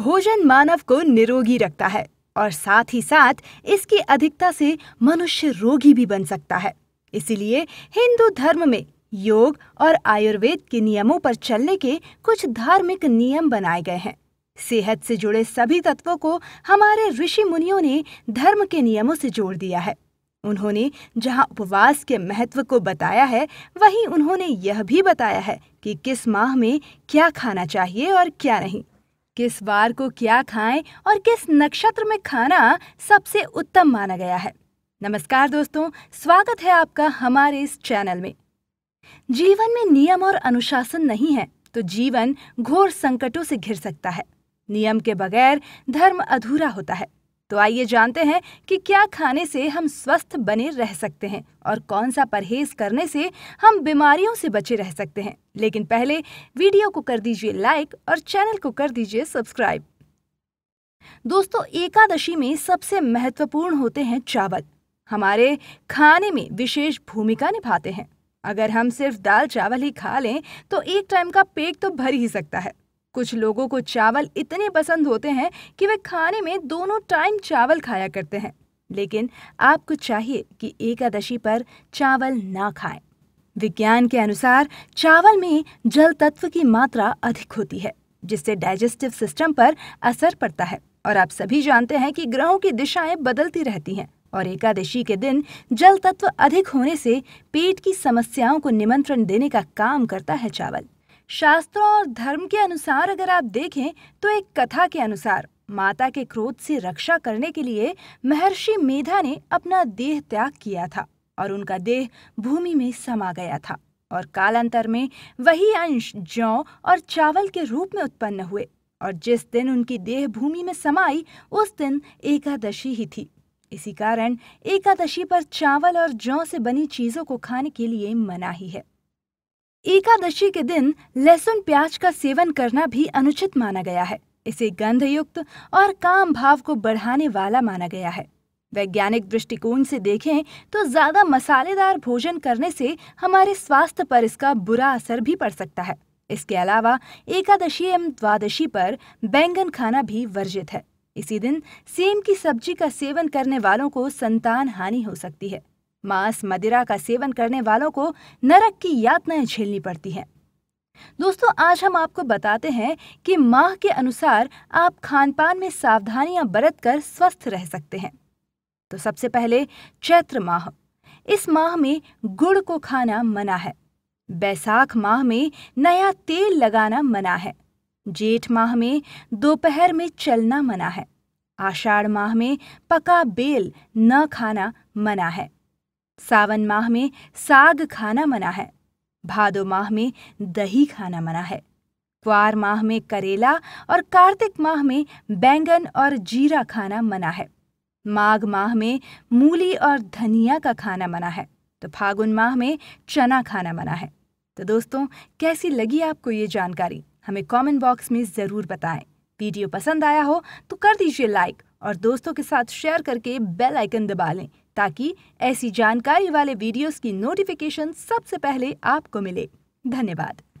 भोजन मानव को निरोगी रखता है और साथ ही साथ इसकी अधिकता से मनुष्य रोगी भी बन सकता है इसीलिए हिंदू धर्म में योग और आयुर्वेद के नियमों पर चलने के कुछ धार्मिक नियम बनाए गए हैं सेहत से जुड़े सभी तत्वों को हमारे ऋषि मुनियों ने धर्म के नियमों से जोड़ दिया है उन्होंने जहां उपवास के महत्व को बताया है वहीं उन्होंने यह भी बताया है कि किस माह में क्या खाना चाहिए और क्या नहीं किस वार को क्या खाएं और किस नक्षत्र में खाना सबसे उत्तम माना गया है नमस्कार दोस्तों स्वागत है आपका हमारे इस चैनल में जीवन में नियम और अनुशासन नहीं है तो जीवन घोर संकटों से घिर सकता है नियम के बगैर धर्म अधूरा होता है तो आइए जानते हैं कि क्या खाने से हम स्वस्थ बने रह सकते हैं और कौन सा परहेज करने से हम बीमारियों से बचे रह सकते हैं लेकिन पहले वीडियो को कर दीजिए लाइक और चैनल को कर दीजिए सब्सक्राइब दोस्तों एकादशी में सबसे महत्वपूर्ण होते हैं चावल हमारे खाने में विशेष भूमिका निभाते हैं अगर हम सिर्फ दाल चावल ही खा लें तो एक टाइम का पेट तो भर ही सकता है कुछ लोगों को चावल इतने पसंद होते हैं कि वे खाने में दोनों टाइम चावल खाया करते हैं लेकिन आपको चाहिए कि एकादशी पर चावल ना खाएं। विज्ञान के अनुसार चावल में जल तत्व की मात्रा अधिक होती है जिससे डाइजेस्टिव सिस्टम पर असर पड़ता है और आप सभी जानते हैं कि ग्रहों की दिशाएं बदलती रहती हैं और एकादशी के दिन जल तत्व अधिक होने से पेट की समस्याओं को निमंत्रण देने का काम करता है चावल शास्त्रों और धर्म के अनुसार अगर आप देखें तो एक कथा के अनुसार माता के क्रोध से रक्षा करने के लिए महर्षि मेधा ने अपना देह त्याग किया था और उनका देह भूमि में समा गया था और कालांतर में वही अंश जौ और चावल के रूप में उत्पन्न हुए और जिस दिन उनकी देह भूमि में समाई उस दिन एकादशी ही थी इसी कारण एकादशी पर चावल और जौ से बनी चीज़ों को खाने के लिए मनाही है एकादशी के दिन लहसुन प्याज का सेवन करना भी अनुचित माना गया है इसे गंधयुक्त और काम भाव को बढ़ाने वाला माना गया है वैज्ञानिक दृष्टिकोण से देखें तो ज्यादा मसालेदार भोजन करने से हमारे स्वास्थ्य पर इसका बुरा असर भी पड़ सकता है इसके अलावा एकादशी एवं द्वादशी पर बैंगन खाना भी वर्जित है इसी दिन सेम की सब्जी का सेवन करने वालों को संतान हानि हो सकती है मांस मदिरा का सेवन करने वालों को नरक की यातनाएं झेलनी पड़ती हैं दोस्तों आज हम आपको बताते हैं कि माह के अनुसार आप खान पान में सावधानियां बरत कर स्वस्थ रह सकते हैं तो सबसे पहले चैत्र माह इस माह में गुड़ को खाना मना है बैसाख माह में नया तेल लगाना मना है जेठ माह में दोपहर में चलना मना है आषाढ़ माह में पका बेल न खाना मना है सावन माह में साग खाना मना है भादो माह में दही खाना मना है क्वार माह में करेला और कार्तिक माह में बैंगन और जीरा खाना मना है माघ माह में मूली और धनिया का खाना मना है तो फागुन माह में चना खाना मना है तो दोस्तों कैसी लगी आपको ये जानकारी हमें कमेंट बॉक्स में ज़रूर बताएं वीडियो पसंद आया हो तो कर दीजिए लाइक और दोस्तों के साथ शेयर करके बेल आइकन दबा लें ताकि ऐसी जानकारी वाले वीडियोस की नोटिफिकेशन सबसे पहले आपको मिले धन्यवाद